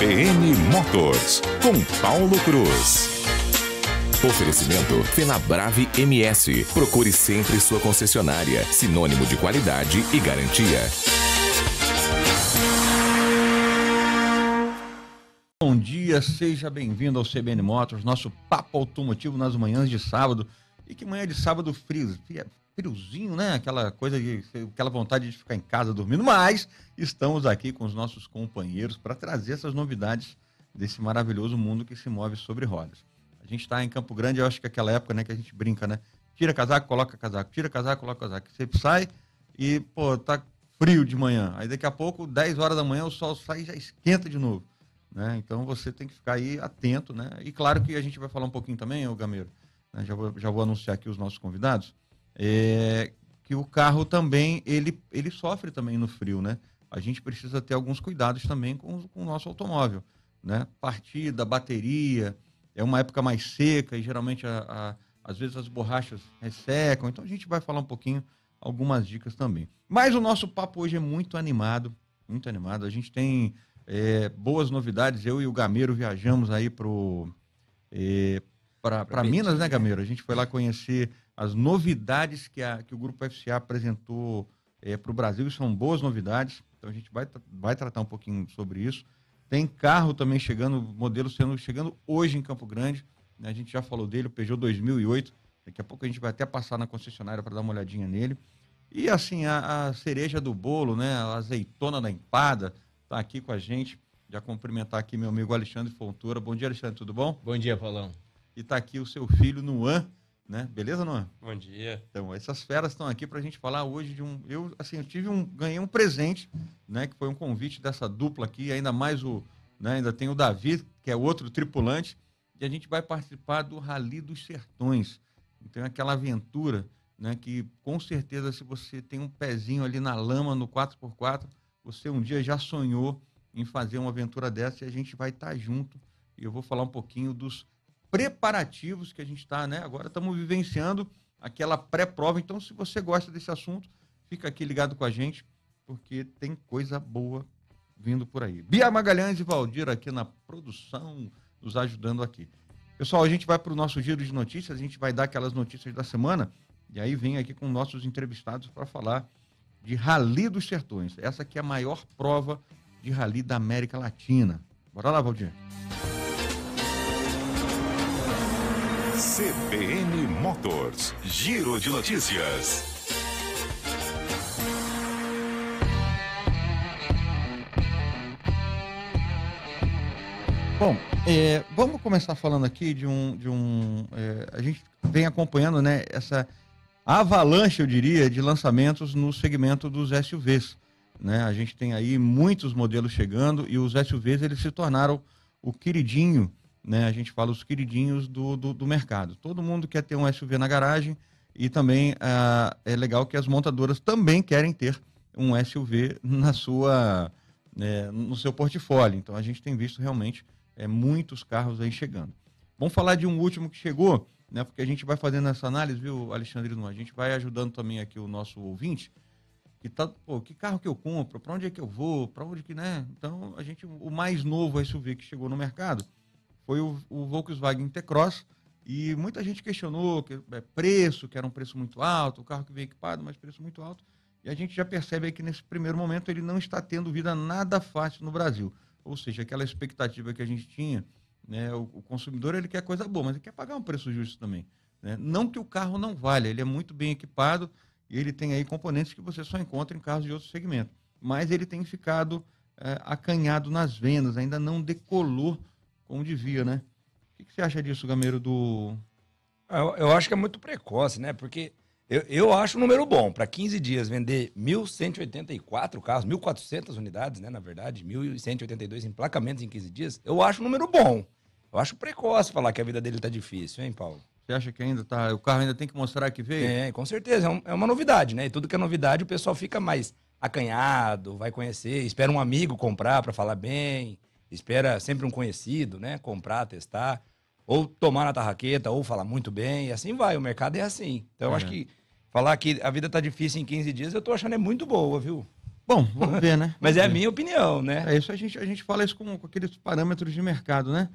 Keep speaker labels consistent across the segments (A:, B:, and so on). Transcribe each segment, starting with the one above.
A: CBN Motors, com Paulo Cruz.
B: Oferecimento Fenabrave MS. Procure sempre sua concessionária, sinônimo
C: de qualidade e garantia.
B: Bom dia, seja bem-vindo ao CBN Motors, nosso papo automotivo nas manhãs de sábado. E que manhã de sábado frio friozinho, né? Aquela coisa, de, aquela vontade de ficar em casa dormindo, mas estamos aqui com os nossos companheiros para trazer essas novidades desse maravilhoso mundo que se move sobre rodas. A gente está em Campo Grande, eu acho que é aquela época, né, que a gente brinca, né? Tira casaco, coloca casaco, tira casaco, coloca casaco. Você sai e, pô, tá frio de manhã. Aí daqui a pouco, 10 horas da manhã, o sol sai e já esquenta de novo. Né? Então você tem que ficar aí atento, né? E claro que a gente vai falar um pouquinho também, o Gameiro, né? já, vou, já vou anunciar aqui os nossos convidados, é, que o carro também ele, ele sofre também no frio, né? A gente precisa ter alguns cuidados também com, com o nosso automóvel, né? Partida, bateria, é uma época mais seca e geralmente a, a, às vezes as borrachas ressecam, então a gente vai falar um pouquinho algumas dicas também. Mas o nosso papo hoje é muito animado, muito animado. A gente tem é, boas novidades. Eu e o Gameiro viajamos aí para é, para Minas, né, Gameiro? A gente foi lá conhecer as novidades que, a, que o Grupo FCA apresentou é, eh, para o Brasil, são boas novidades, então a gente vai, vai tratar um pouquinho sobre isso. Tem carro também chegando, modelo sendo chegando hoje em Campo Grande, né? a gente já falou dele, o Peugeot 2008, daqui a pouco a gente vai até passar na concessionária para dar uma olhadinha nele. E assim, a, a, cereja do bolo, né? A azeitona da empada, está aqui com a gente. Já cumprimentar aqui meu amigo Alexandre Fontoura. Bom dia, Alexandre, tudo bom? Bom dia, Paulão. E está aqui o seu filho, Nuan, né? Beleza, Noah?
A: Bom dia.
B: Então, essas feras estão aqui para a gente falar hoje de um. Eu, assim, eu tive um. Ganhei um presente, né? Que foi um convite dessa dupla aqui, ainda mais o. Né, ainda tem o Davi, que é outro tripulante, e a gente vai participar do Rally dos Sertões. Então, é aquela aventura, né? Que com certeza, se você tem um pezinho ali na lama, no 4x4, você um dia já sonhou em fazer uma aventura dessa e a gente vai estar tá junto. E eu vou falar um pouquinho dos preparativos que a gente está, né? Agora estamos vivenciando aquela pré-prova. Então, se você gosta desse assunto, fica aqui ligado com a gente, porque tem coisa boa vindo por aí. Bia Magalhães e Valdir aqui na produção, nos ajudando aqui. Pessoal, a gente vai para o nosso giro de notícias, a gente vai dar aquelas notícias da semana, e aí vem aqui com nossos entrevistados para falar de Rally dos Sertões. Essa aqui é a maior prova de rally da América Latina. Bora lá, Valdir.
A: CBN Motors. Giro de notícias.
B: Bom, é, vamos começar falando aqui de um. De um é, a gente vem acompanhando né, essa avalanche, eu diria, de lançamentos no segmento dos SUVs. Né? A gente tem aí muitos modelos chegando e os SUVs eles se tornaram o queridinho né? A gente fala os queridinhos do, do, do mercado. Todo mundo quer ter um SUV na garagem e também ah, é legal que as montadoras também querem ter um SUV na sua, né, no seu portfólio. Então a gente tem visto realmente é, muitos carros aí chegando. Vamos falar de um último que chegou, né? Porque a gente vai fazendo essa análise, viu, Alexandre? A gente vai ajudando também aqui o nosso ouvinte. Que tá, pô, que carro que eu compro? Para onde é que eu vou? Para onde que, né? Então, a gente, o mais novo SUV que chegou no mercado, foi o, o Volkswagen T-Cross. E muita gente questionou que é, preço, que era um preço muito alto, o carro que veio equipado, mas preço muito alto. E a gente já percebe que nesse primeiro momento ele não está tendo vida nada fácil no Brasil. Ou seja, aquela expectativa que a gente tinha, né, o, o consumidor ele quer coisa boa, mas ele quer pagar um preço justo também. Né? Não que o carro não valha, ele é muito bem equipado e ele tem aí componentes que você só encontra em carros de outro segmento. Mas ele tem ficado é, acanhado nas vendas, ainda não decolou como devia, né? O que, você acha disso, Gameiro, do...
D: Ah, eu, eu acho que é muito precoce, né? Porque eu, eu acho um número bom. Para 15 dias vender 1.184 carros, 1.400 unidades, né? Na verdade, 1.182 emplacamentos em 15 dias, eu acho um número bom. Eu acho precoce falar que a vida dele tá difícil, hein, Paulo? Você acha que ainda tá. O carro ainda tem que mostrar que veio? É, com certeza. É, um, é uma novidade, né? E tudo que é novidade, o pessoal fica mais acanhado, vai conhecer, espera um amigo comprar para falar bem espera sempre um conhecido, né? Comprar, testar, ou tomar na tarraqueta, ou falar muito bem, e assim vai. O mercado é assim. Então, eu acho é. que falar que a vida tá difícil em 15 dias, eu tô achando é muito boa, viu? Bom, vamos ver, né? Mas é a minha opinião, né? É isso, a gente, a gente fala
B: isso com, com aqueles parâmetros de mercado, né?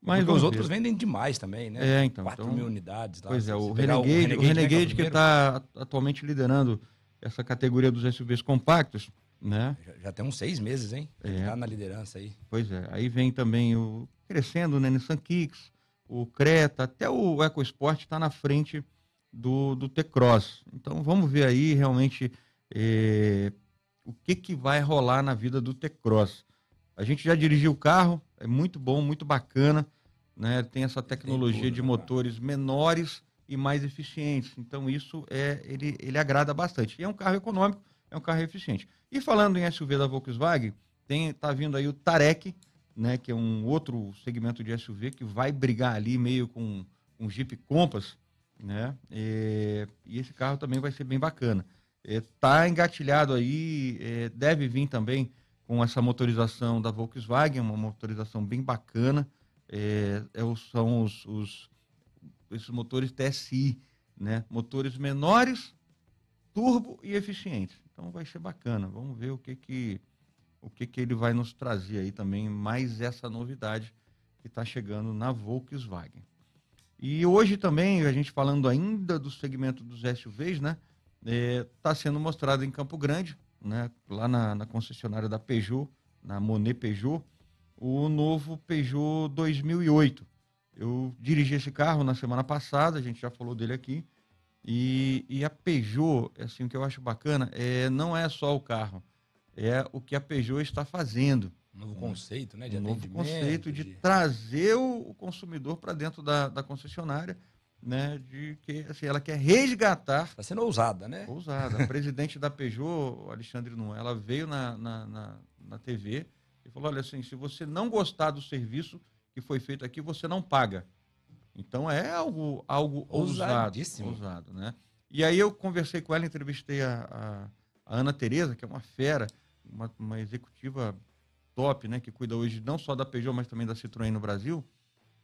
B: Mas Porque os outros
D: vendem demais também, né? É, então. 4 então, mil unidades. Lá, pois é, o Renegade, o Renegade, né, é o Renegade, que
B: está atualmente liderando essa categoria dos SUVs compactos, né? Já, já
D: tem uns seis meses, hein? Ele está é. na liderança aí.
B: Pois é. Aí vem também o crescendo, né? Nissan Kicks, o Creta, até o EcoSport está na frente do, do T-Cross. Então vamos ver aí realmente é, o que, que vai rolar na vida do T-Cross. A gente já dirigiu o carro, é muito bom, muito bacana, né? Tem essa tecnologia Tem tudo, de cara. motores menores e mais eficientes. Então isso é ele, ele agrada bastante. E é um carro econômico é um carro eficiente. E falando em SUV da Volkswagen, tem, tá vindo aí o Tarek, né, que é um outro segmento de SUV que vai brigar ali meio com um Jeep Compass, né? E, é, e, esse carro também vai ser bem bacana. Está é, engatilhado aí, é, deve vir também com essa motorização da Volkswagen, uma motorização bem bacana. É, é são os, os, esses motores TSI, né? Motores menores, turbo e eficientes. Então vai ser bacana. Vamos ver o que que o que que ele vai nos trazer aí também mais essa novidade que está chegando na Volkswagen. E hoje também a gente falando ainda do segmento dos SUVs, né? Está é, tá sendo mostrado em Campo Grande, né? Lá na, na concessionária da Peugeot, na Monet Peugeot, o novo Peugeot 2008. Eu dirigi esse carro na semana passada, a gente já falou dele aqui. E, e a Peugeot, assim, o que eu acho bacana, é, não é só o carro, é o que a Peugeot está fazendo. Um novo conceito,
D: né? De um novo conceito
B: de, de... trazer o, consumidor para dentro da, da concessionária, né? De que assim, ela quer resgatar. Está sendo ousada, né? Ousada. a presidente da Peugeot, Alexandre Nuan, ela veio na, na, na, na TV e falou: olha, assim, se você não gostar do serviço que foi feito aqui, você não paga. Então é algo, algo ousado, ousado, né? E aí eu conversei com ela, entrevistei a, a, a Ana Tereza, que é uma fera, uma, uma, executiva top, né? Que cuida hoje não só da Peugeot, mas também da Citroën no Brasil.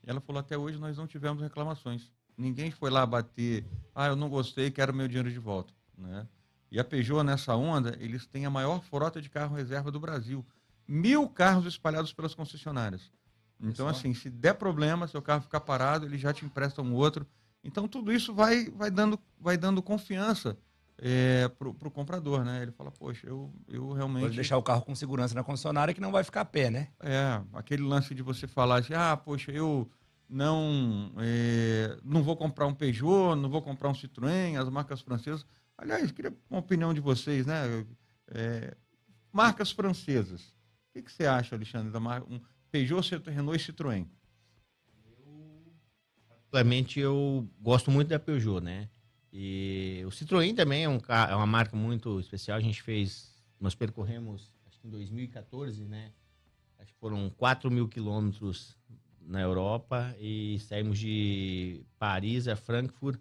B: E ela falou, até hoje nós não tivemos reclamações. Ninguém foi lá bater, ah, eu não gostei, quero meu dinheiro de volta, né? E a Peugeot, nessa onda, eles têm a maior frota de carro reserva do Brasil. Mil carros espalhados pelas concessionárias. Então, assim, se der problema, seu carro ficar parado, ele já te empresta um outro. Então, tudo isso vai, vai, dando, vai dando confiança é, para o comprador,
D: né? Ele fala, poxa, eu, eu realmente... Pode deixar o carro com segurança na concessionária que não vai ficar a pé, né?
B: É, aquele lance de você falar assim, ah, poxa, eu não, é, não vou comprar um Peugeot, não vou comprar um Citroën, as marcas francesas. Aliás, queria uma opinião de vocês, né? É, marcas francesas. O que, que você acha, Alexandre, da marca...
C: Um, Peugeot, Renault e Citroën? Particularmente eu gosto muito da Peugeot, né? E o Citroën também é, um, é uma marca muito especial. A gente fez, nós percorremos, acho que em 2014, né? Acho que foram 4 mil quilômetros na Europa e saímos de Paris a Frankfurt,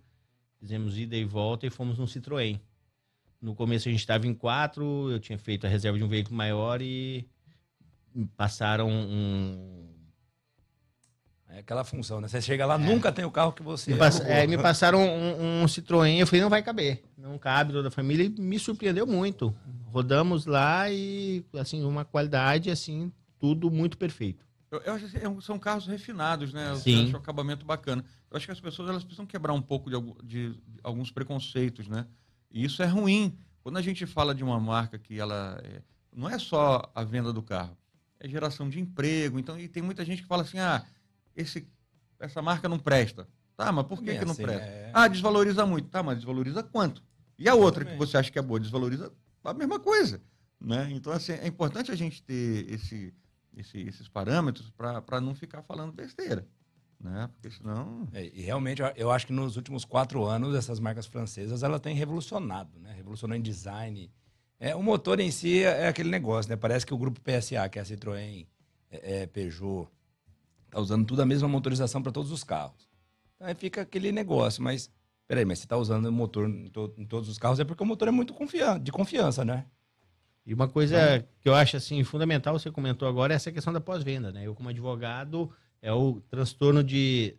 C: fizemos ida e volta e fomos no Citroën. No começo a gente estava em quatro, eu tinha feito a reserva de um veículo maior e passaram um.
D: É aquela função, né? Você chega lá, é. nunca tem o carro que você. Me, pass... é, me passaram
C: um, um, Citroën, eu falei, não vai caber. Não cabe toda a família. E me surpreendeu muito. Rodamos lá e, assim, uma qualidade, assim, tudo muito perfeito.
B: Eu, eu acho que assim, é são carros refinados, né? Sim. Eu acho o acabamento bacana. Eu acho que as pessoas elas precisam quebrar um pouco de, de, de alguns preconceitos, né? E isso é ruim. Quando a gente fala de uma marca que ela. É, não é só a venda do carro é geração de emprego. Então, e tem muita gente que fala assim: ah, esse, essa marca não presta. Tá, mas por que, que não assim, presta? É... Ah, desvaloriza muito. Tá, mas desvaloriza quanto? E a outra que você acha que é boa, desvaloriza a mesma coisa. Né? Então, assim, é importante a gente ter esse, esse esses
D: parâmetros para não ficar falando besteira. Né? Porque senão. É, e realmente, eu acho que nos últimos quatro anos, essas marcas francesas ela tem revolucionado, né? Revolucionou em design, é, o motor em si é, é aquele negócio, né? Parece que o grupo PSA, que é a Citroën, é, é Peugeot, tá usando tudo a mesma motorização para todos os carros. Então, aí fica aquele negócio, mas peraí, mas você tá usando o motor em, to, em todos os carros é porque o motor é muito confian de
C: confiança, né? E uma coisa então que eu acho assim fundamental, você comentou agora, é essa questão da pós-venda, né? Eu como advogado, é o transtorno de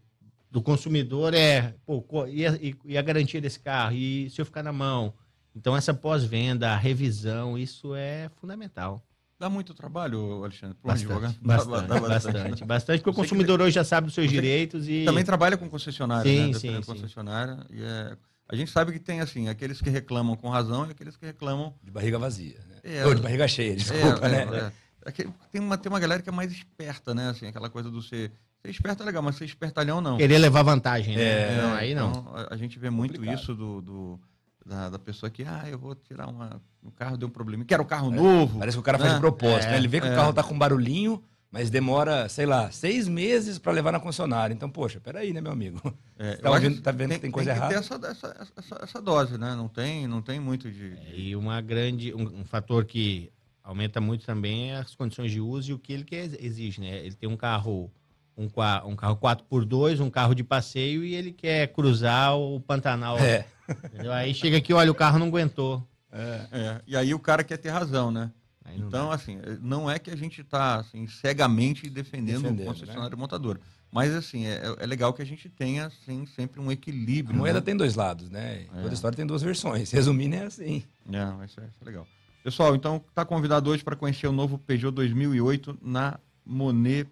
C: do consumidor é, pô, e a, e a, garantia desse carro e se eu ficar na mão então, essa pós-venda, a revisão, isso é fundamental. Dá muito trabalho, Alexandre, para um advogado? Bastante, dá, dá bastante, bastante, bastante, porque o consumidor que... hoje já sabe dos seus direitos e... Também trabalha com concessionária, sim, né? Sim, sim.
B: concessionária. E é... A gente sabe que tem, assim, aqueles que reclamam com razão e aqueles que reclamam...
D: De barriga vazia, né? É, Ou de barriga cheia, desculpa, é, né?
B: É, é. é tem, uma, tem uma galera que é mais esperta, né? Assim, aquela coisa do ser... Ser esperto é legal, mas ser espertalhão não. Querer levar vantagem, né? É, não, aí não. Então, a, a, gente vê muito Complicado. isso do, do da, da, pessoa que, ah, eu vou tirar uma.
D: O carro deu um problema, quero um carro é, novo. Parece que o cara faz né? proposta propósito, né? é, né? Ele vê que é. o carro tá com barulhinho, mas demora, sei lá, seis meses para levar na concessionária. Então, poxa, peraí, né, meu amigo? É, tá, ouvindo, tá vendo tem, que tem coisa tem
B: errada? Tem
C: essa, essa, essa, essa, dose, né? Não tem, não tem muito é, de. e uma grande. Um, um, fator que aumenta muito também é as condições de uso e o que ele quer, exige, né? Ele tem um carro. Um, um carro 4x2, um carro de passeio e ele quer cruzar o Pantanal é. Entendeu? Aí chega aqui, olha, o carro não aguentou. É, é.
B: E aí o cara quer ter razão, né? Então, dá. assim, não é que a gente está assim, cegamente defendendo, defendendo o né? concessionário né? montador. Mas, assim, é, é, é, legal que a gente tenha assim, sempre um equilíbrio. A moeda né? tem dois lados, né? É. Toda história tem duas versões. Resumindo, é assim. É, mas é, isso é, é legal. Pessoal, então, está convidado hoje para conhecer o novo Peugeot 2008 na Monet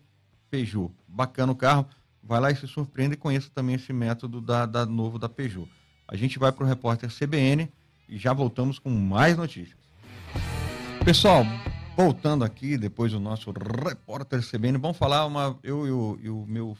B: Peugeot. Bacana o carro. Vai lá e se surpreenda e conheça também esse método da, da novo da Peugeot. A gente vai para o repórter CBN e já voltamos com mais notícias. Pessoal, voltando aqui depois do nosso repórter CBN, vamos falar uma. Eu e o, meu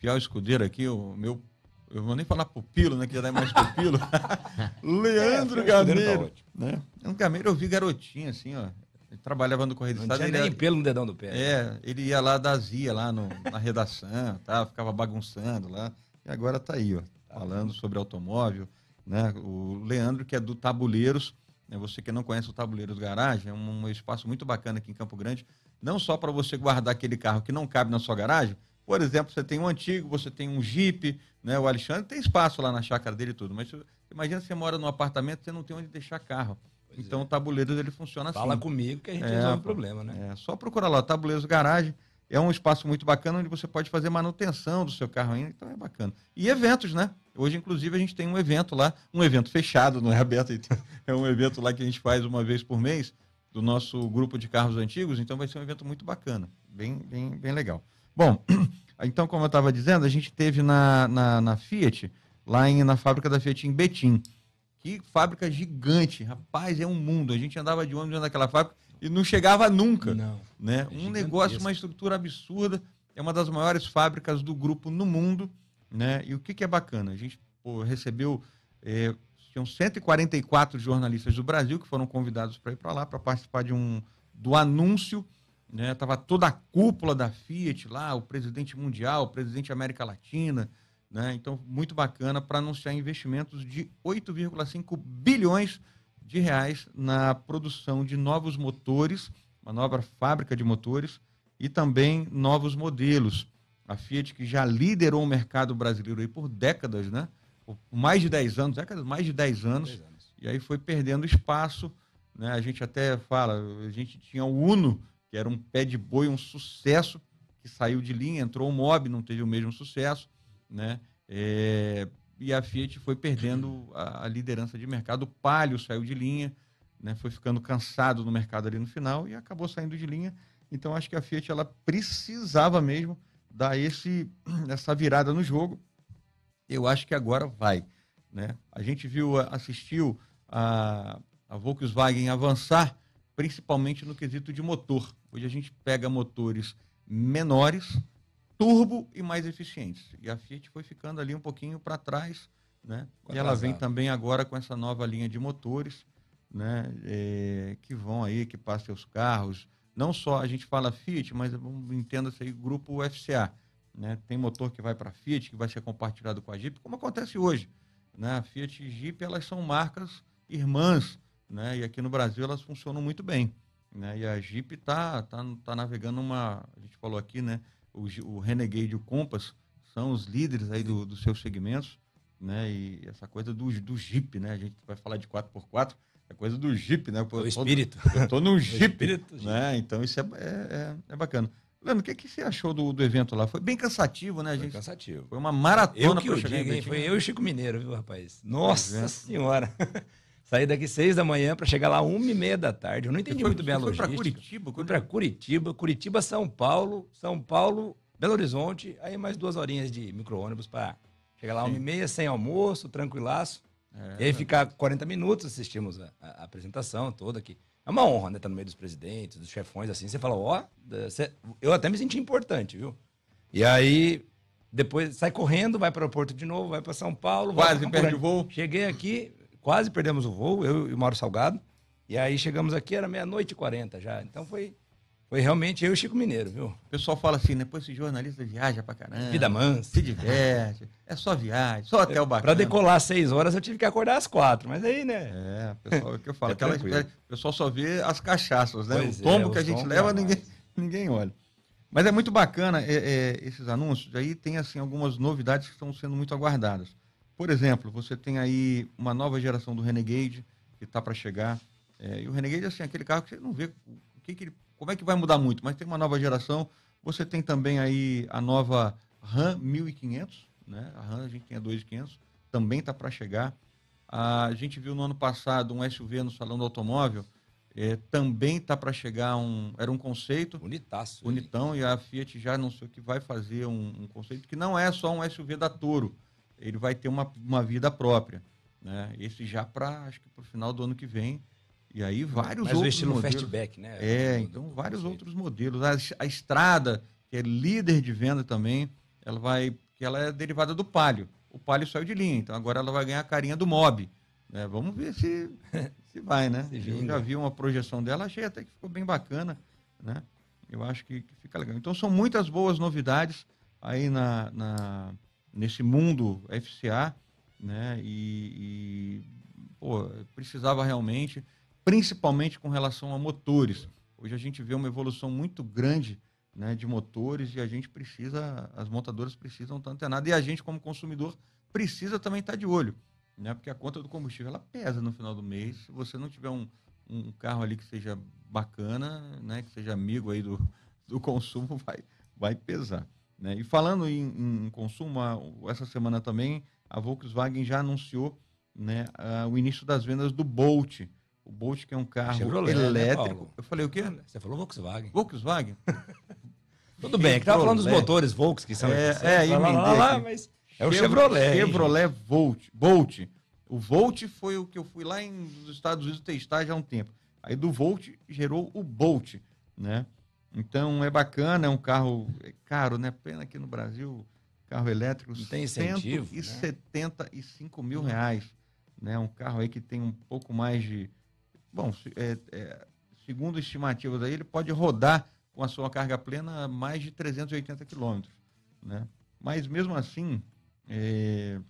B: fiel escudeiro aqui, o meu. Eu vou nem falar pupilo, né? Que já dá tá mais pupilo. Leandro é, tá Gameiro. Tá né? É gameiro eu vi garotinho assim, ó. Ele trabalhava no Correio do Estado. Não tinha nem pelo no dedão do pé. Né? É, ele ia lá da Zia, lá no, na redação, tá? ficava bagunçando lá. E agora tá aí, ó falando sobre automóvel, né? O Leandro, que é do Tabuleiros, né? você que não conhece o Tabuleiros Garagem, é um, um espaço muito bacana aqui em Campo Grande, não só para você guardar aquele carro que não cabe na sua garagem, por exemplo, você tem um antigo, você tem um Jeep, né? O Alexandre tem espaço lá na chácara dele e tudo, mas imagina você mora num apartamento, você não tem onde deixar carro. Pois então é. o Tabuleiros ele funciona Fala assim. Fala comigo que a gente é, resolve o problema, né? É, só procurar lá Tabuleiros Garagem é um espaço muito bacana onde você pode fazer manutenção do seu carro ainda, então é bacana. E eventos, né? Hoje, inclusive, a gente tem um evento lá, um evento fechado, não é aberto, então, é um evento lá que a gente faz uma vez por mês do nosso grupo de carros antigos, então vai ser um evento muito bacana, bem, bem, bem legal. Bom, então, como eu estava dizendo, a gente teve na, na, na, Fiat, lá em, na fábrica da Fiat em Betim, que fábrica gigante, rapaz, é um mundo. A gente andava de ônibus naquela fábrica, e não chegava nunca. Não. Né? É um negócio, uma estrutura absurda. É uma das maiores fábricas do grupo no mundo. Né? E o que, que é bacana? A gente pô, recebeu. É, tinham 144 jornalistas do Brasil que foram convidados para ir para lá para participar de um do anúncio. Né? Tava toda a cúpula da Fiat lá, o presidente mundial, o presidente América Latina. Né? Então, muito bacana para anunciar investimentos de 8,5 bilhões de reais na produção de novos motores, uma nova fábrica de motores e também novos modelos. A Fiat que já liderou o mercado brasileiro aí por décadas, né? Por mais de 10 anos, décadas, mais de 10 anos, anos. E aí foi perdendo espaço, né? A gente até fala, a gente tinha o Uno, que era um pé de boi, um sucesso, que saiu de linha, entrou o Mob, não teve o mesmo sucesso, né? É, e a Fiat foi perdendo a, a liderança de mercado. O Palio saiu de linha, né, foi ficando cansado no mercado ali no final e acabou saindo de linha. Então acho que a Fiat ela precisava mesmo dar esse, essa virada no jogo. Eu acho que agora vai. Né? A gente viu, assistiu a, a Volkswagen avançar, principalmente no quesito de motor. Hoje a gente pega motores menores, turbo e mais eficientes. E a Fiat foi ficando ali um pouquinho para trás, né? Quatro e ela vem também agora com essa nova linha de motores, né? É, que vão aí, que passam os carros. Não só a gente fala Fiat, mas entenda-se aí grupo FCA. Né? Tem motor que vai para Fiat, que vai ser compartilhado com a Jeep, como acontece hoje. Né? A Fiat e Jeep, elas são marcas irmãs, né? E aqui no Brasil elas funcionam muito bem, né? E a Jeep tá, tá, tá navegando uma, a gente falou aqui, né? o, o Renegade e o Compass são os líderes aí do, dos seus segmentos, né? E essa coisa do, do Jeep, né? A gente vai falar de 4x4, é coisa do Jeep, né? o espírito. Tô, eu tô no é é Jeep, espírito, né? Então isso é, é, é, é bacana. Leandro, o que, que você achou do, do evento lá? Foi bem cansativo, né, gente? Foi cansativo. Foi uma maratona que eu digo, Foi
D: né? eu e o Chico Mineiro, viu, rapaz? Nossa Senhora! Saí daqui seis da manhã para chegar lá uma e meia da tarde. Eu não entendi foi, muito bem a logística. para Curitiba. Fui para Curitiba, Curitiba, São Paulo, São Paulo, Belo Horizonte. Aí mais duas horinhas de micro-ônibus para chegar lá Sim. uma e meia, sem almoço, tranquilaço. É, e aí é. ficar 40 minutos, assistimos a, a, apresentação toda aqui. É uma honra, né? Estar tá no meio dos presidentes, dos chefões, assim. Você fala, ó, eu até me senti importante, viu? E aí, depois sai correndo, vai para o aeroporto de novo, vai para São Paulo. Quase perde o voo. Cheguei aqui, quase perdemos o voo, eu e o Mauro Salgado. E aí chegamos aqui, era meia-noite e quarenta já. Então foi, foi realmente eu e o Chico Mineiro, viu? O pessoal fala assim, né? esse jornalista viaja pra caramba. Vida mansa. Se diverte. é só viagem, só hotel é, bacana. Pra decolar às seis horas eu tive que acordar às quatro, mas aí, né? É, pessoal, é o que eu falo. é aquela, o pessoal só vê as cachaças, né? Pois o é, tombo é, que a gente é leva,
B: ninguém, ninguém olha. Mas é muito bacana é, é, esses anúncios. Aí tem assim algumas novidades que estão sendo muito aguardadas. Por exemplo, você tem aí uma nova geração do Renegade que está para chegar. É, e o Renegade, assim, aquele carro que você não vê o que, que ele, como é que vai mudar muito, mas tem uma nova geração. Você tem também aí a nova RAM 1500, né? A RAM a gente tem 2500, também está para chegar. A gente viu no ano passado um SUV no salão do automóvel, é, também está para chegar um. Era um conceito. Bonitaço. Bonitão, hein? e a Fiat já anunciou que vai fazer um, um conceito que não é só um SUV da Toro ele vai ter uma, uma vida própria. Né? Esse já para, acho que para o final do ano que vem. E aí vários Mas outros. Mas o estilo modelos, fastback, né? É, então vários conceito. outros modelos. A, a Estrada, que é líder de venda também, ela vai. que ela é derivada do Palio. O Palio saiu de linha, então agora ela vai ganhar a carinha do Mob. Né? Vamos ver se, se vai, né? Se Eu já vi uma projeção dela, achei até que ficou bem bacana. Né? Eu acho que, que fica legal. Então são muitas boas novidades aí na, na nesse mundo FCA, né? E, e pô, precisava realmente, principalmente com relação a motores. Hoje a gente vê uma evolução muito grande né, de motores e a gente precisa, as montadoras precisam estar antenadas e a gente, como consumidor, precisa também estar de olho, né? Porque a conta do combustível ela pesa no final do mês. Se você não tiver um, um carro ali que seja bacana, né, que seja amigo aí do, do consumo, vai, vai pesar. Né? E falando em, em consumo, a, essa semana também a Volkswagen já anunciou né, a, o início das vendas do Bolt. O Bolt, que é um carro Chevrolet, né, elétrico. Né, eu falei o quê? Ah, você falou Volkswagen. Volkswagen? Tudo bem, é que tava falando dos motores Volks que são. É, é, é, lá, lá, lá, mas é o Chevrolet. Chevrolet Volt. Bolt. O Volt foi o que eu fui lá em, nos Estados Unidos testar já há um tempo. Aí do Volt gerou o Bolt, né? Então é bacana, é um carro é caro, né? Pena que no Brasil carro elétrico tem incentivo, 175 né? mil reais, né? Um carro aí que tem um pouco mais de, bom, é, é, segundo estimativas aí ele pode rodar com a sua carga plena mais de 380 quilômetros, né? Mas mesmo assim é,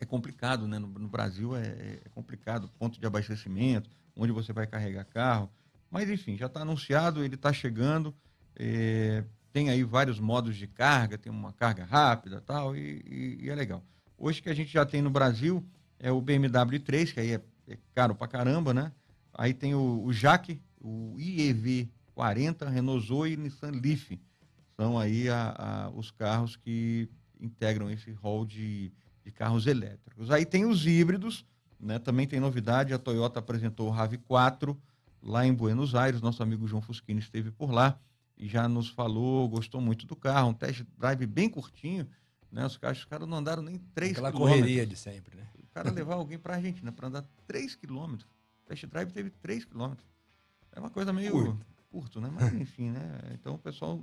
B: é complicado, né? No, no Brasil é, é complicado, ponto de abastecimento, onde você vai carregar carro. Mas enfim, já está anunciado, ele está chegando. É, tem aí vários modos de carga, tem uma carga rápida tal, e, e, e, é legal. Hoje que a gente já tem no Brasil é o BMW 3, que aí é, é caro pra caramba, né? Aí tem o, o Jaque, o IEV 40, Renault Zoe e Nissan Leaf. São aí a, a, os carros que integram esse hall de, de carros elétricos. Aí tem os híbridos, né? Também tem novidade, a Toyota apresentou o RAV4, lá em Buenos Aires. Nosso amigo João Fusquini esteve por lá e já nos falou, gostou muito do carro. Um test drive bem curtinho, né? Os caras, os caras não andaram nem 3 Aquela quilômetros. correria de sempre, né? O cara levar alguém para a Argentina para andar 3 quilômetros. O test drive teve 3 quilômetros. É uma coisa meio curto. curto, né? Mas enfim, né? Então o pessoal...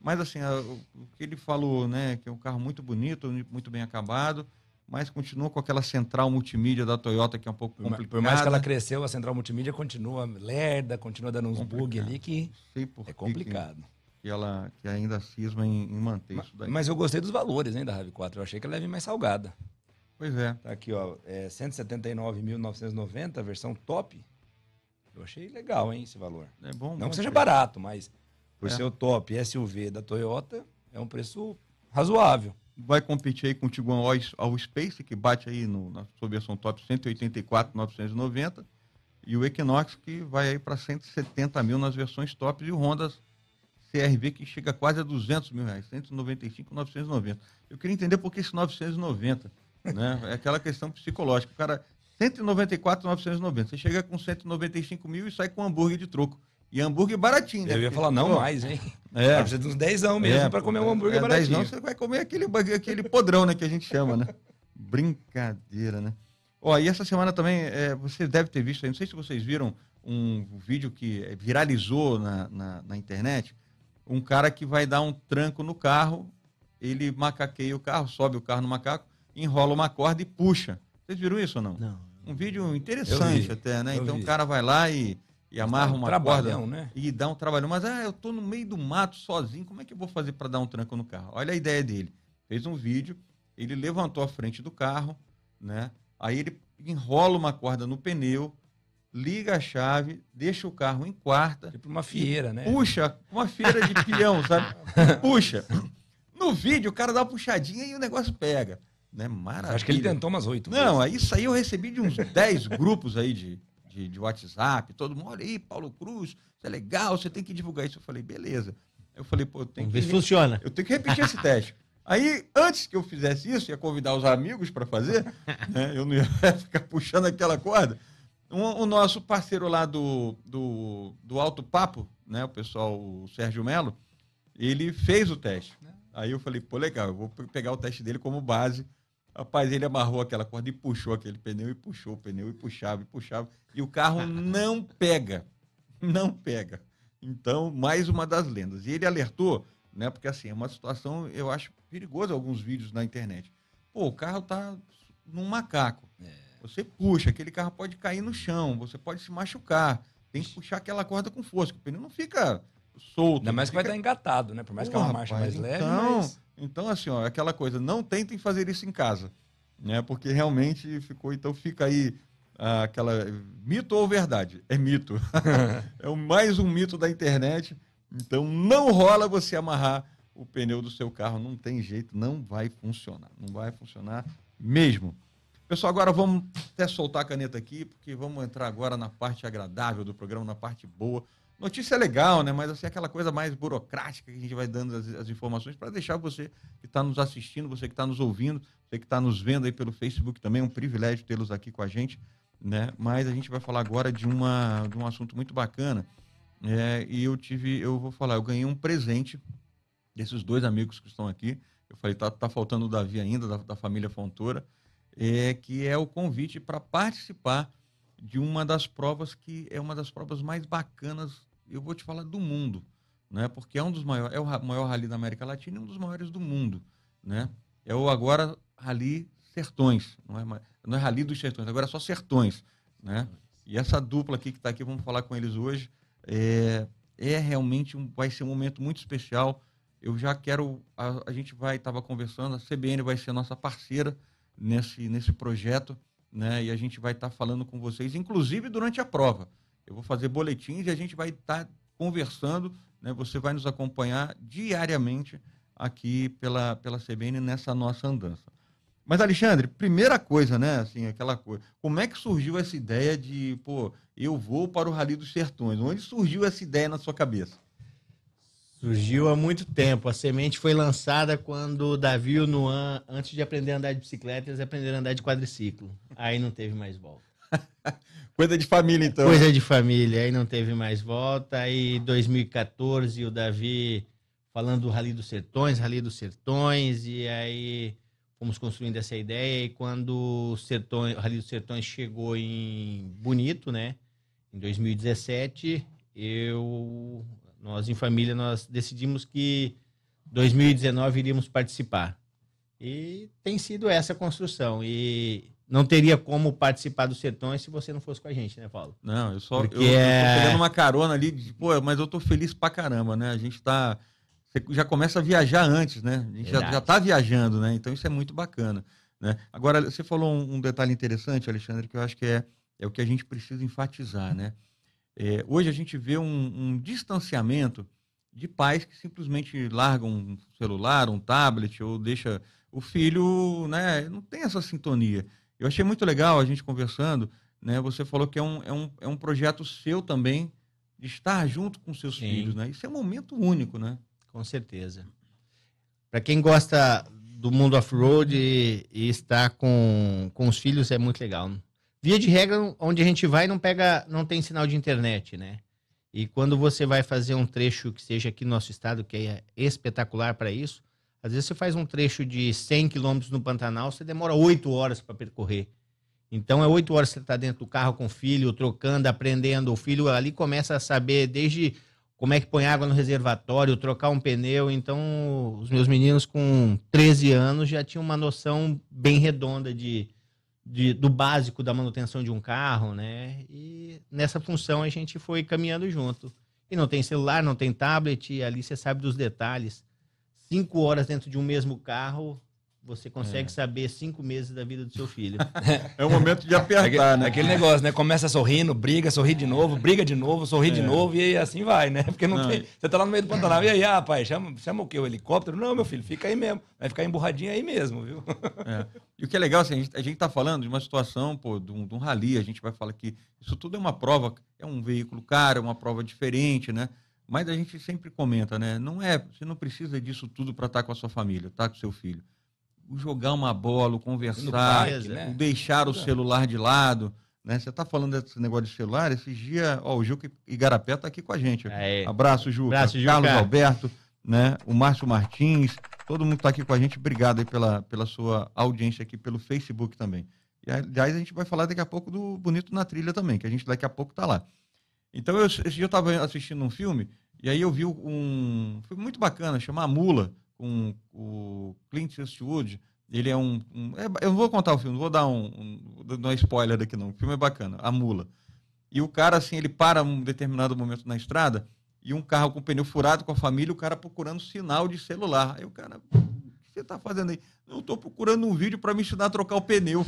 B: Mas assim, a, o que ele falou, né? Que é um carro muito bonito, muito bem acabado mas continua com aquela central multimídia da Toyota, que é um pouco complicada. Por mais que ela cresceu,
D: a central multimídia continua lerda, continua dando uns bugs ali que é complicado. Que, que, ela que ainda cisma em, em manter mas, isso daí. Mas eu gostei dos valores hein, da RAV4, eu achei que ela ia vir mais salgada. Pois é. Tá aqui, ó, é 179.990, versão top. Eu achei legal, hein, esse valor. É bom. Não bom, que seja preço. barato, mas por é. ser o top SUV da Toyota, é um preço
B: razoável vai competir aí com o Tiguan All Space, que bate aí no, na sua versão top 184, 990, e o Equinox, que vai aí para 170 mil nas versões top, e o Honda CRV, que chega quase a 200 mil reais, 195, 990. Eu queria entender por que esse 990, né? É aquela questão psicológica. O cara, 194, 990. Você chega com 195 mil e sai com um hambúrguer de troco. E hambúrguer baratinho, né? Eu ia falar, não mais, hein? É. você precisa de uns 10 é. mesmo é, para comer um hambúrguer é, baratinho. 10 você vai comer aquele, aquele podrão, né? Que a gente chama, né? Brincadeira, né? Ó, e essa semana também, é, você deve ter visto aí, não sei se vocês viram um vídeo que é, viralizou na, na, na, internet, um cara que vai dar um tranco no carro, ele macaqueia o carro, sobe o carro no macaco, enrola uma corda e puxa. Vocês viram isso ou não? Não. Um vídeo interessante até, né? Eu então vi. o cara vai lá e e amarra um uma corda né? e dá um trabalhão. Mas, ah, eu tô no meio do mato sozinho, como é que eu vou fazer para dar um tranco no carro? Olha a ideia dele. Fez um vídeo, ele levantou a frente do carro, né? Aí ele enrola uma corda no pneu, liga a chave, deixa o carro em quarta. Tipo uma fieira, né? Puxa, uma fieira de pilhão, sabe? Puxa. No vídeo, o cara dá uma puxadinha e o negócio pega. Né? Maravilha. Acho que ele tentou umas oito. Não, isso aí eu recebi de uns dez grupos aí de, de, de WhatsApp, todo mundo, olha aí, Paulo Cruz, isso é legal, você tem que divulgar isso. Eu falei, beleza. Eu falei, pô, tem que. Ver se funciona. Eu tenho que repetir esse teste. Aí, antes que eu fizesse isso, ia convidar os amigos para fazer, né? eu não ia ficar puxando aquela corda. O, o nosso parceiro lá do, do, do, Alto Papo, né? o pessoal, o Sérgio Melo, ele fez o teste. Né? Aí eu falei, pô, legal, eu vou pegar o teste dele como base Rapaz, ele amarrou aquela corda e puxou aquele pneu, e puxou o pneu, e puxava, e puxava. E o carro não pega. Não pega. Então, mais uma das lendas. E ele alertou, né? Porque assim, é uma situação, eu acho perigosa alguns vídeos na internet. Pô, o carro tá num macaco. É. Você puxa, aquele carro pode cair no chão, você pode se machucar. Tem que puxar aquela corda com força, o pneu não fica solto. Ainda mais que fica... vai estar engatado, né? Por mais Pô, que é uma rapaz, marcha mais então... leve, mas... Então, assim, ó, é aquela coisa, não tentem fazer isso em casa, né? Porque realmente ficou, então fica aí ah, aquela mito ou verdade? É mito. é mais um mito da internet. Então, não rola você amarrar o pneu do seu carro, não tem jeito, não vai funcionar, não vai funcionar mesmo. Pessoal, agora vamos até soltar a caneta aqui, porque vamos entrar agora na parte agradável do programa, na parte boa. Notícia é legal, né? Mas assim, é aquela coisa mais burocrática que a gente vai dando as, as informações para deixar você que está nos assistindo, você que está nos ouvindo, você que está nos vendo aí pelo Facebook também, é um privilégio tê-los aqui com a gente, né? Mas a gente vai falar agora de, uma, de um assunto muito bacana. É, e eu tive, eu vou falar, eu ganhei um presente desses dois amigos que estão aqui. Eu falei, tá, tá faltando o Davi ainda, da, da família Fontoura, é, que é o convite para participar de uma das provas que é uma das provas mais bacanas eu vou te falar do mundo, né? Porque é um dos maiores, é o maior rally da América Latina e um dos maiores do mundo, né? É o agora rally Sertões, não é, não é rally dos Sertões, agora é só Sertões, né? E essa dupla aqui que está aqui, vamos falar com eles hoje, é, é realmente um, vai ser um momento muito especial. Eu já quero, a, a gente vai, estava conversando, a CBN vai ser nossa parceira nesse, nesse projeto, né? E a gente vai estar tá falando com vocês, inclusive durante a prova. Eu vou fazer boletins e a gente vai estar tá conversando. Né? Você vai nos acompanhar diariamente aqui pela, pela CBN nessa nossa andança. Mas, Alexandre, primeira coisa, né? Assim, aquela coisa. Como é que surgiu essa ideia de, pô, eu vou para o Rally
C: dos Sertões? Onde surgiu essa ideia na sua cabeça? Surgiu há muito tempo. A semente foi lançada quando o Davi e o Nuan, antes de aprender a andar de bicicleta, eles aprenderam a andar de quadriciclo. Aí não teve mais volta. Coisa de família, então. Coisa de família, aí não teve mais volta. Aí 2014, o Davi falando do Rally dos Sertões, Rally dos Sertões, e aí fomos construindo essa ideia. E quando o, Sertões, o Rally dos Sertões chegou em Bonito, né? Em 2017, eu, nós em família, nós decidimos que 2019 iríamos participar. E tem sido essa construção. E não teria como participar do Sertões se você não fosse com a gente, né, Paulo? Não, eu só Porque eu, é... eu tô
B: é- pegando uma carona ali, de, pô, mas eu tô feliz pra caramba, né? A gente tá você já começa a viajar antes, né? A gente já, está viajando, né? Então isso é muito bacana, né? Agora você falou um, um, detalhe interessante, Alexandre, que eu acho que é, é o que a gente precisa enfatizar, né? É, hoje a gente vê um, um distanciamento de pais que simplesmente largam um celular, um tablet ou deixa o filho, né? Não tem essa sintonia. Eu achei muito legal a gente conversando, né? Você falou que é um, é um, é um projeto seu também de estar junto com seus Sim. filhos, né? Isso é um momento único, né? Com certeza.
C: Para quem gosta do mundo off-road e, e, estar com, com os filhos é muito legal. Via de regra, onde a gente vai não pega, não tem sinal de internet, né? E quando você vai fazer um trecho que seja aqui no nosso estado, que é espetacular para isso, às vezes você faz um trecho de 100 quilômetros no Pantanal, você demora 8 horas para percorrer. Então é 8 horas que você está dentro do carro com o filho, trocando, aprendendo. O filho ali começa a saber desde como é que põe água no reservatório, trocar um pneu. Então os meus meninos com 13 anos já tinham uma noção bem redonda de, de, do básico da manutenção de um carro, né? E nessa função a gente foi caminhando junto. E não tem celular, não tem tablet, ali você sabe dos detalhes cinco horas dentro de um mesmo carro, você consegue é. saber cinco meses da vida do seu
A: filho.
D: É o momento de apertar, né? Aquele negócio, né? Começa sorrindo, briga, sorri de novo, briga de novo, sorri é. de novo e aí assim vai, né? Porque não, não. Tem... Você tá lá no meio do pantanal, e aí, ah, pai, chama, chama o quê? O helicóptero? Não, meu filho, fica aí mesmo. Vai ficar emburradinho aí mesmo, viu? É. E o que é legal, assim, a gente, a
B: gente tá falando de uma situação, pô, de um, de um rali, a gente vai falar que isso tudo é uma prova, é um veículo caro, é uma prova diferente, né? Mas a gente sempre comenta, né? Não é, você não precisa disso tudo para estar tá com a sua família, estar tá com seu filho. O jogar uma bola, o conversar, né? deixar o tá. celular de lado. Né? Você está falando desse negócio de celular, esses dias, ó, o Juca Igarapé está aqui com a gente. Aê. Abraço, Juca. Abraço, Juca. Carlos Alberto, né? o Márcio Martins, todo mundo está aqui com a gente. Obrigado pela, pela sua audiência aqui pelo Facebook também. E, aliás, a gente vai falar daqui a pouco do Bonito na Trilha também, que a gente daqui a pouco está lá. Então, eu, eu estava assistindo um filme, e aí eu vi um filme muito bacana, chamar A Mula, com o Clint Eastwood. Ele é um. um é, eu não vou contar o filme, não vou dar um. um spoiler daqui, não. O filme é bacana, A Mula. E o cara, assim, ele para um determinado momento na estrada e um carro com pneu furado com a família, o cara procurando sinal de celular. Aí o cara você está fazendo aí? Não, estou procurando um vídeo para me ensinar a trocar o pneu.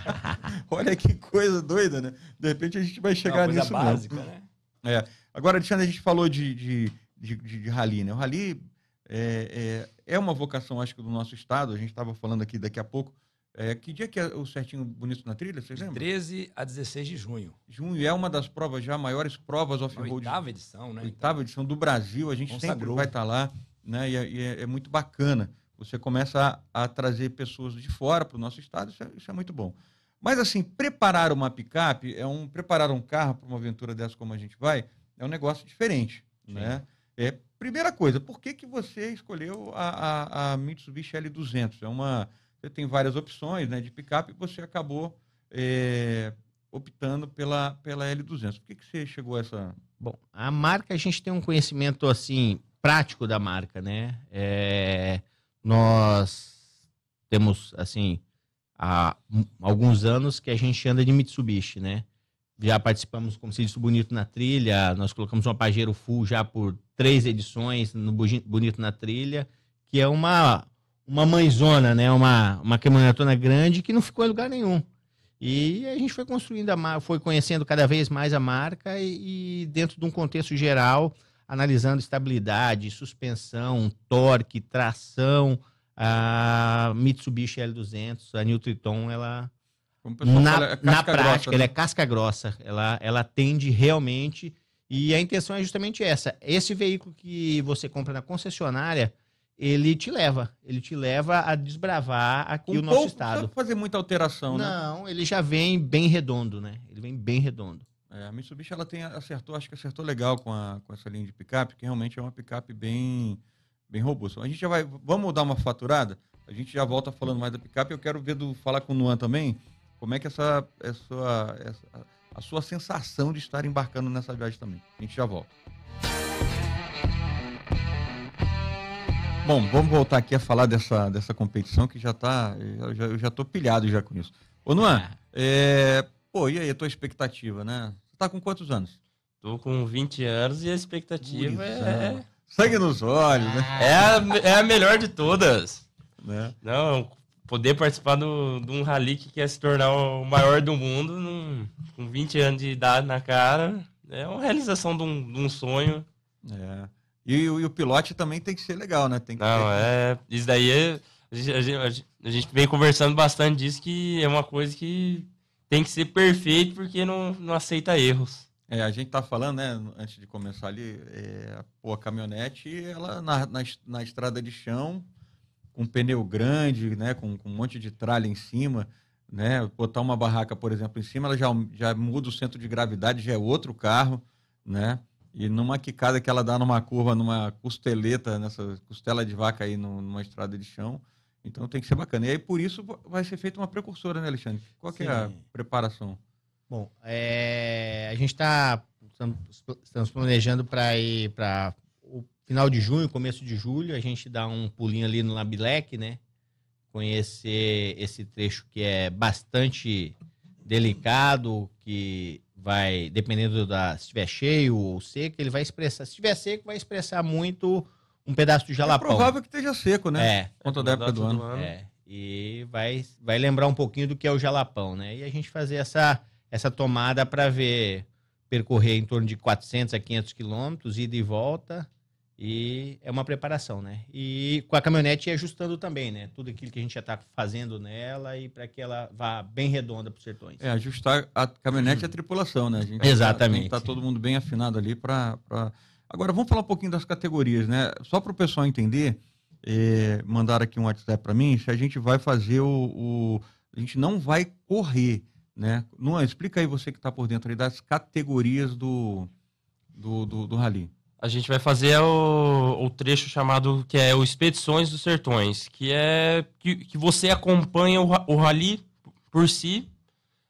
B: Olha que coisa doida, né? De repente a gente vai é chegar Não, nisso básica, mesmo. Né? É. Agora, Alexandre, a gente falou de, de, de, de, de rally, né? O rally é, é, é, uma vocação, acho que, do nosso estado. A gente estava falando aqui daqui a pouco. É, que dia que é o Certinho Bonito na Trilha, você lembra? 13 a 16 de junho. Junho é uma das provas já, maiores provas off-road. É oitava edição, né? Oitava então. edição do Brasil, a gente Consagrou. sempre vai estar tá lá, né? E é, e é, é muito bacana. Você começa a, a trazer pessoas de fora para o nosso estado, isso é, isso é muito bom. Mas assim, preparar uma picape é um preparar um carro para uma aventura dessa como a gente vai é um negócio diferente, né? É primeira coisa, por que, que você escolheu a, a, a Mitsubishi L200? É uma você tem várias opções, né, de picape e
C: você acabou é, optando pela pela L200. Por que que você chegou a essa? Bom, a marca a gente tem um conhecimento assim prático da marca, né? É nós temos, assim, há alguns anos que a gente anda de Mitsubishi, né? Já participamos como se diz Bonito na Trilha, nós colocamos uma Pajero Full já por três edições no Bonito na Trilha, que é uma uma mãezona, né? Uma, uma caminhonetona grande que não ficou em lugar nenhum. E a gente foi construindo a foi conhecendo cada vez mais a marca e, e dentro de um contexto geral analisando estabilidade, suspensão, torque, tração. A Mitsubishi L200, a New Triton, ela na, fala, é na prática, grossa, né? ela é casca grossa. Ela, ela atende realmente. E a intenção é justamente essa. Esse veículo que você compra na concessionária, ele te leva. Ele te leva a desbravar aqui o nosso pouco, estado. Não fazer muita alteração, não, né? Não, ele já vem bem redondo, né? Ele vem bem redondo.
B: É, a Mitsubishi ela tem acertou, acho que acertou legal com, a, com essa linha de picape, que realmente é uma picape bem, bem robusta. A gente já vai, vamos dar uma faturada. A gente já volta falando mais da picape. Eu quero ver do falar com o Luan também, como é que essa, essa, essa a sua sensação de estar embarcando nessa viagem também. A gente já volta. Bom, vamos voltar aqui a falar dessa, dessa competição que já tá. Eu já, eu já tô pilhado já com isso. Ô, Nuan, é. É, pô, e aí a tua expectativa, né? tá com quantos anos?
A: Tô com 20 anos e a expectativa é. Sangue nos olhos, né? É a, é a melhor de todas. Né? Não, poder participar do, de um rally que quer se tornar o maior do mundo num, com 20 anos de idade na cara é uma realização de um, de um sonho. É. E, e, o pilote também tem que ser legal, né? Tem que Não, ter... é. Isso daí é, a, gente, a, gente, a gente vem conversando bastante disso, que é uma coisa que tem que ser perfeito porque não, não aceita erros. É, a gente tá
B: falando, né, antes de começar ali, é, pô, a caminhonete, ela na, na, na, estrada de chão, com pneu grande, né, com, com um monte de tralha em cima, né, botar uma barraca, por exemplo, em cima, ela já, já muda o centro de gravidade, já é outro carro, né, e numa quicada que ela dá numa curva, numa costeleta, nessa costela de vaca aí numa estrada de chão, então tem que ser bacana. E aí por isso vai ser feita uma precursora, né, Alexandre? Qual que é a preparação? Bom,
C: é, a gente tá, está estamos planejando para ir para o final de junho, começo de julho, a gente dá um pulinho ali no Labilec, né? Conhecer esse trecho que é bastante delicado, que vai, dependendo da se estiver cheio ou seco, ele vai expressar. Se estiver seco, vai expressar muito um pedaço de é jalapão. É provável que esteja seco, né? É. Conta é da época do, do ano. ano. É. E vai, vai lembrar um pouquinho do que é o jalapão, né? E a gente fazer essa, essa tomada para ver percorrer em torno de 400 a 500 quilômetros, ida e volta. E é uma preparação, né? E com a caminhonete ajustando também, né? Tudo aquilo que a gente já está fazendo nela e para que ela vá bem redonda para os sertões. É,
B: ajustar a caminhonete e a tripulação, né? A gente tá- Exatamente. Está tá todo mundo bem afinado ali para. pra Agora, vamos falar um pouquinho das categorias, né? Só para o pessoal entender, é, mandar aqui um WhatsApp para mim, se a gente vai fazer o, o, A gente não vai correr, né? Não, explica aí você que está por dentro aí das categorias do,
A: do, do, do rally. A gente vai fazer o, o, trecho chamado que é o Expedições dos Sertões, que é que, que você acompanha o, o rally por si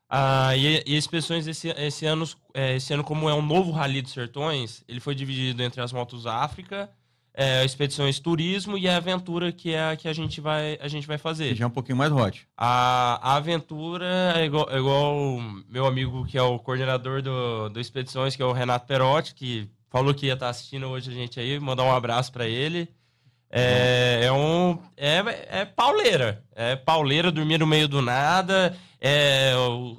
A: ah, e, e inspeções esse, esse, ano, é, esse ano, como é um novo Rally dos Sertões, ele foi dividido entre as motos África, é, expedições turismo e a aventura que é a que a gente vai a gente vai fazer que já é um pouquinho mais hot a, a aventura é igual, é igual meu amigo que é o coordenador do, do expedições que é o Renato Perotti que falou que ia estar tá assistindo hoje a gente aí mandar um abraço para ele é, uhum. é um é, é pauleira é pauleira dormir no meio do nada é,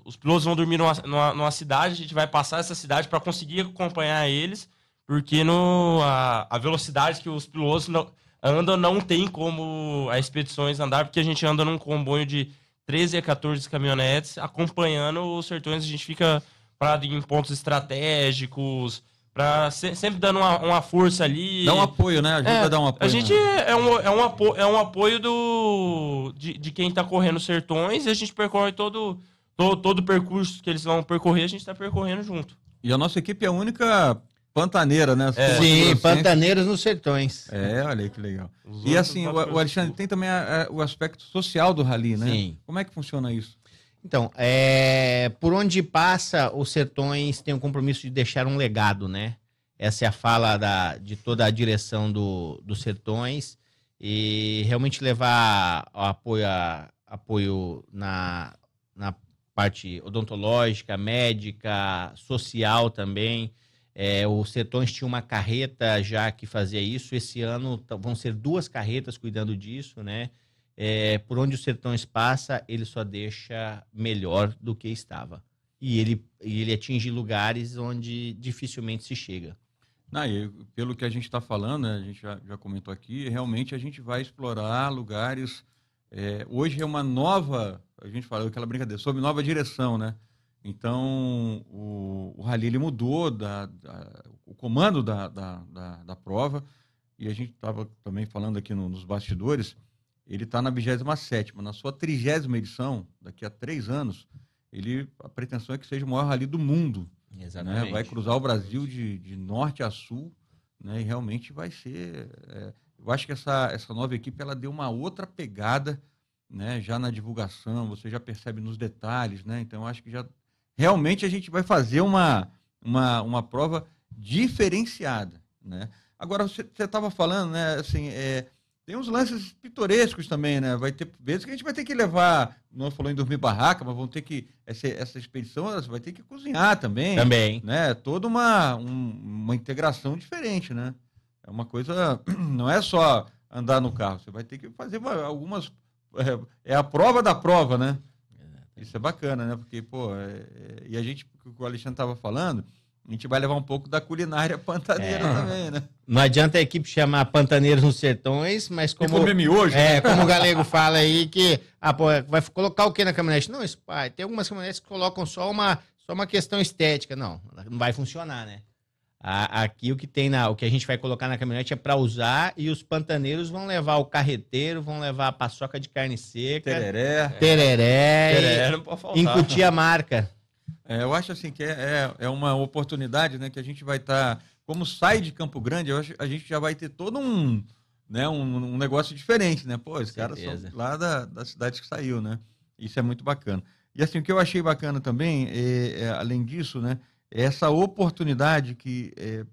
A: os pilotos vão dormir numa, numa, numa, cidade, a gente vai passar essa cidade para conseguir acompanhar eles, porque no, a, a velocidade que os pilotos não, andam não tem como as expedições andar, porque a gente anda num comboio de 13 a 14 caminhonetes acompanhando os sertões, a gente fica parado em pontos estratégicos, para sempre dando uma, uma, força ali. Dá um apoio, né? Ajuda é, a dar um apoio. A gente né? é, um, é, um apoio, é um apoio do, de, de quem está correndo sertões e a gente percorre todo, todo, todo o percurso que eles vão percorrer, a gente está percorrendo junto. E a nossa equipe é a única
B: pantaneira, né? É. Sim, pantaneiros nos sertões. É, olha aí que legal. Os e
C: assim, o, tá o, Alexandre, tem também a, a, o aspecto social do rally, né? Sim. Como é que funciona isso? Então, é, por onde passa, os Sertões tem o um compromisso de deixar um legado, né? Essa é a fala da, de toda a direção do, dos Sertões e realmente levar apoio, a, apoio na, na parte odontológica, médica, social também. É, o Sertões tinha uma carreta já que fazia isso. Esse ano vão ser duas carretas cuidando disso, né? é, por onde o Sertões passa, ele só deixa melhor do que estava. E ele, ele atinge lugares onde dificilmente se chega. Ah, e pelo que a gente está falando, né, a gente já, já, comentou aqui, realmente a gente
B: vai explorar lugares. É, hoje é uma nova, a gente falou aquela brincadeira, sob nova direção, né? Então, o, o rally ele mudou da, da o comando da da, da, da, prova, e a gente estava também falando aqui no, nos bastidores, ele está na 27 Na sua trigésima edição, daqui a três anos, ele, a pretensão é que seja o maior rally do mundo.
A: Né? Exatamente. Né? Vai cruzar
B: o Brasil de, de norte a sul né? e realmente vai ser... É, eu acho que essa, essa nova equipe ela deu uma outra pegada né? já na divulgação, você já percebe nos detalhes. Né? Então, eu acho que já realmente a gente vai fazer uma, uma, uma prova diferenciada. Né? Agora, você estava falando, né, assim, é, tem uns lances pitorescos também, né? Vai ter vezes que a gente vai ter que levar, não falou em dormir barraca, mas vão ter que essa, essa expedição vai ter que cozinhar também. Também. Né? Toda uma um, uma integração diferente, né? É uma coisa, não é só andar no carro, você vai ter que fazer algumas é, é a prova da prova, né? Isso é bacana, né? Porque pô, é, é, e a gente o que o Alexandre estava falando, a gente vai levar um pouco da culinária pantaneira é. também, né?
C: Não adianta a equipe chamar Pantaneiros nos Sertões, mas como. Hoje, é, né? como o galego fala aí que. Ah, pô, vai colocar o que na caminhonete? Não, isso, pai, tem algumas caminhonetes que colocam só uma, só uma questão estética. Não, não vai funcionar, né? A, aqui o que tem na, o que a gente vai colocar na caminhonete é para usar e os pantaneiros vão levar o carreteiro, vão levar a paçoca de carne seca, tereré, tereré, é. tereré, tereré não pode faltar. incutir né? a marca
B: é, eu acho assim que é, é, é, uma oportunidade né, que a gente vai estar. Tá, como sai de Campo Grande, acho, a gente já vai ter todo um, né, um, um negócio diferente, né? Pô, os caras são lá da, da cidade que saiu, né? Isso é muito bacana. E assim, o que eu achei bacana também, é, é, além disso, né? É essa oportunidade que. É,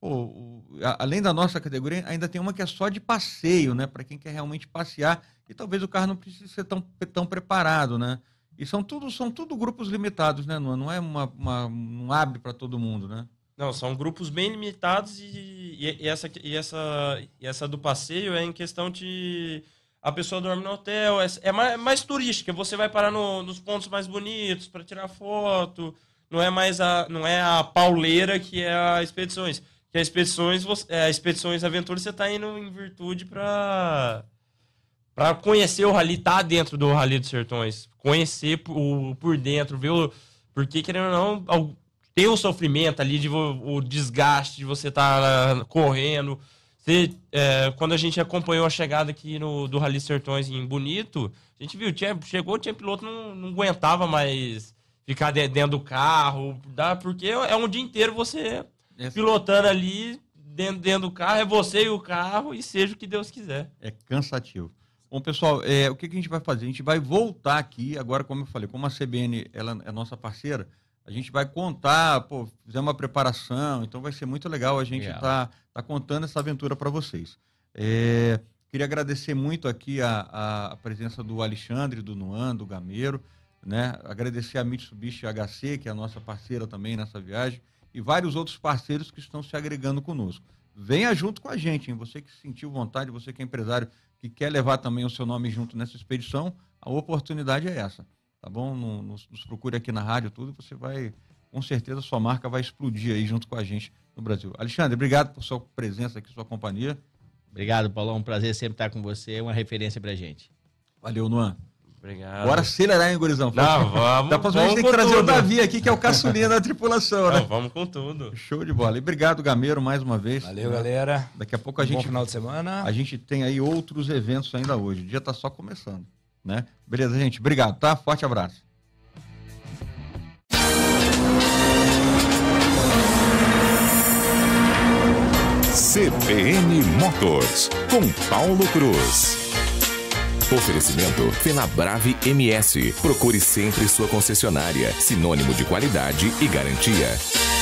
B: pô, a, além da nossa categoria, ainda tem uma que é só de passeio, né? Para quem quer realmente passear. E talvez o carro não precise ser tão, tão preparado, né? E são tudo, são tudo grupos limitados, né, Nuan? Não é uma, uma um abre para todo mundo, né? Não, são grupos
A: bem limitados e, e, e essa, e, essa, e essa do passeio é em questão de. A pessoa dorme no hotel, é, é, mais, é mais, turística, você vai parar no, nos pontos mais bonitos para tirar foto. Não é mais a, não é a pauleira que é a expedições. Que a expedições, você, é, a expedições aventura você está indo em virtude para para conhecer o Rally, tá dentro do Rally dos Sertões, conhecer o, por dentro, ver o. Porque, querendo ou não, tem o sofrimento ali, de, o desgaste de você estar tá ah, correndo. Você, é, quando a gente acompanhou a chegada aqui no, do Rally Sertões em Bonito, a gente viu, tinha, chegou, tinha piloto, não, não aguentava mais ficar dentro do carro, porque é um dia inteiro você pilotando ali, dentro, dentro do carro, é você e o carro, e seja o que Deus quiser. É
B: cansativo. Bom, pessoal, é, o que, que, a gente vai fazer? A gente vai voltar aqui, agora, como eu falei, como a CBN ela é nossa parceira, a gente vai contar, pô, uma preparação, então vai ser muito legal a gente estar yeah. tá, tá contando essa aventura para vocês. É, queria agradecer muito aqui a, a presença do Alexandre, do Nuan, do Gameiro, né? Agradecer a Mitsubishi HC, que é a nossa parceira também nessa viagem, e vários outros parceiros que estão se agregando conosco venha junto com a gente, hein? Você que sentiu vontade, você que é empresário que quer levar também o seu nome junto nessa expedição, a oportunidade é essa. Tá bom? Nos, nos procure aqui na rádio, tudo, você vai, com certeza, sua marca vai explodir aí junto com a gente
C: no Brasil. Alexandre, obrigado por sua presença aqui, sua companhia. Obrigado, Paulão. Um prazer sempre estar com você. É uma referência pra gente. Valeu, Noan. Obrigado. Bora acelerar, hein, gurizão? Não, vamos. Da próxima vez tem que trazer tudo. o Davi aqui, que é o caçulinha da tripulação, né? Não, vamos com tudo. Show de bola.
B: E obrigado, Gameiro, mais uma vez. Valeu, né? galera. Daqui a pouco a gente. Bom final de semana. A gente tem aí outros eventos ainda hoje. O dia tá só começando, né? Beleza, gente? Obrigado, tá? Forte abraço.
A: CBN Motors, com Paulo
B: Cruz. Oferecimento Fenabrave MS. Procure sempre
C: sua concessionária, sinônimo de qualidade e garantia.